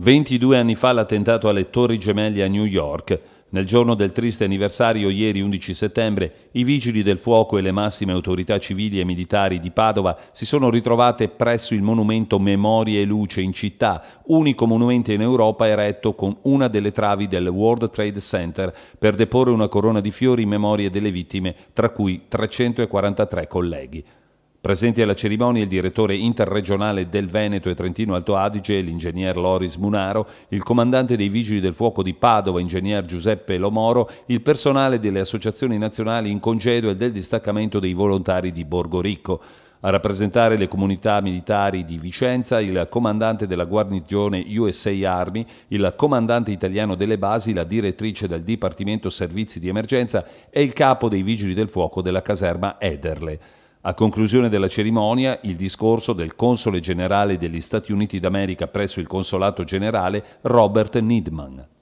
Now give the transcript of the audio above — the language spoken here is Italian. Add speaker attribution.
Speaker 1: 22 anni fa l'attentato alle Torri Gemelle a New York. Nel giorno del triste anniversario, ieri 11 settembre, i vigili del fuoco e le massime autorità civili e militari di Padova si sono ritrovate presso il monumento Memoria e Luce in città, unico monumento in Europa eretto con una delle travi del World Trade Center per deporre una corona di fiori in memoria delle vittime, tra cui 343 colleghi. Presenti alla cerimonia il direttore interregionale del Veneto e Trentino Alto Adige, l'ingegner Loris Munaro, il comandante dei Vigili del Fuoco di Padova, ingegner Giuseppe Lomoro, il personale delle associazioni nazionali in congedo e del distaccamento dei volontari di Borgo Ricco. A rappresentare le comunità militari di Vicenza, il comandante della guarnigione USA Army, il comandante italiano delle basi, la direttrice del Dipartimento Servizi di Emergenza e il capo dei Vigili del Fuoco della caserma Ederle. A conclusione della cerimonia, il discorso del console generale degli Stati Uniti d'America presso il Consolato generale Robert Needman.